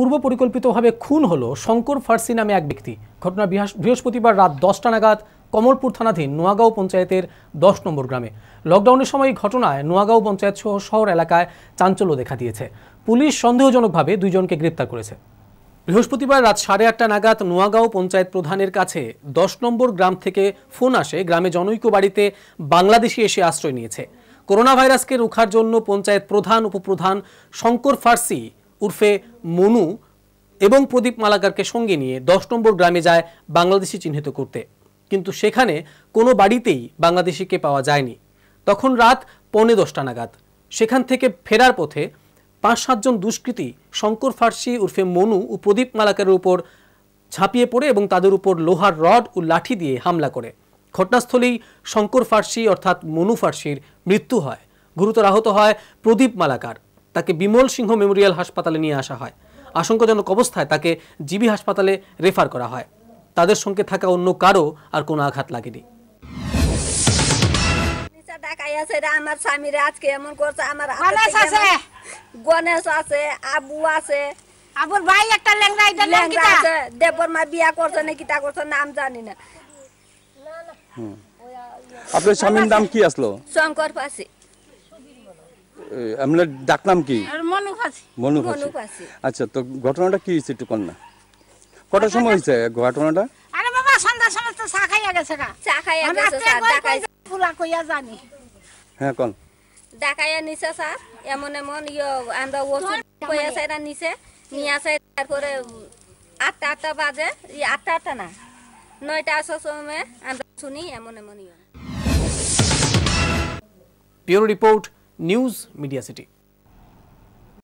পূর্ব পরিকল্পিতভাবে খুন হলো শঙ্কর ফার্সি নামে এক ব্যক্তি ঘটনা বৃহস্পতিবার রাত দশটা নাগাদ কমলপুর থানাধীন নোয়াগাঁও পঞ্চায়েতের দশ নম্বর গ্রামে লকডাউনের সময় ঘটনায় নোয়াগাঁও পঞ্চায়েত সহ শহর এলাকায় চাঞ্চল্য দেখা দিয়েছে পুলিশ সন্দেহজনকভাবে দুইজনকে গ্রেপ্তার করেছে বৃহস্পতিবার রাত সাড়ে আটটা নাগাদ নোয়াগাঁও পঞ্চায়েত প্রধানের কাছে দশ নম্বর গ্রাম থেকে ফোন আসে গ্রামে জনৈক বাড়িতে বাংলাদেশি এসে আশ্রয় নিয়েছে করোনা ভাইরাসকে রোখার জন্য পঞ্চায়েত প্রধান উপপ্রধান শঙ্কর ফার্সি উর্ফে মনু এবং প্রদীপ মালাকারকে সঙ্গে নিয়ে দশ নম্বর গ্রামে যায় বাংলাদেশি চিহ্নিত করতে কিন্তু সেখানে কোনো বাড়িতেই বাংলাদেশিকে পাওয়া যায়নি তখন রাত পনে দশটা নাগাদ সেখান থেকে ফেরার পথে পাঁচ সাতজন দুষ্কৃতী শঙ্কর ফার্সি উর্ফে মনু ও প্রদীপ মালাকারের উপর ঝাঁপিয়ে পড়ে এবং তাদের উপর লোহার রড ও লাঠি দিয়ে হামলা করে ঘটনাস্থলেই শঙ্কর ফার্সি অর্থাৎ মনু ফার্সির মৃত্যু হয় গুরুতর আহত হয় প্রদীপ মালাকার তাকে বিমল সিংহ মেমোরিয়াল হাসপাতালে নিয়ে আসা হয় আশঙ্কাজনক অবস্থায় তাকে জিবি হাসপাতালে রেফার করা হয় তাদের সঙ্গে থাকা অন্য কারো আর কোনো আঘাত লাগেনি আমার স্বামীর আজকে এমন করছে আমার গণেশ আছে আবু আছে আবুর ভাই একটা ল্যাংড়া আছে দেবর মা বিয়া করছে না তা করছে নাম জানি না আপনার স্বামীর নাম কি আসলো শঙ্কর পাশে আপনার ডাকনাম কি মনু খাসি আচ্ছা তো ঘটনাটা কি হয়েছে একটু কন্যা কটার সময় হয়েছে ঘটনাটা আরে বাবা সন্ধ্যার সময় তো চা খাইয়া গেছে গা চা খাইয়া গেছে স্যার ফুলা কইয়া জানি হ্যাঁ কোন ডাকাইয়া নিছে স্যার এমন এমন ইয়ে আমরা ওষুধ কইয়া সাইরা নিছে নিয়ে আসে তারপরে আটটা আটটা বাজে আটটা আটটা না নয়টা আসার সময় আমরা শুনি এমন এমন ইয়ে pure report News Media City.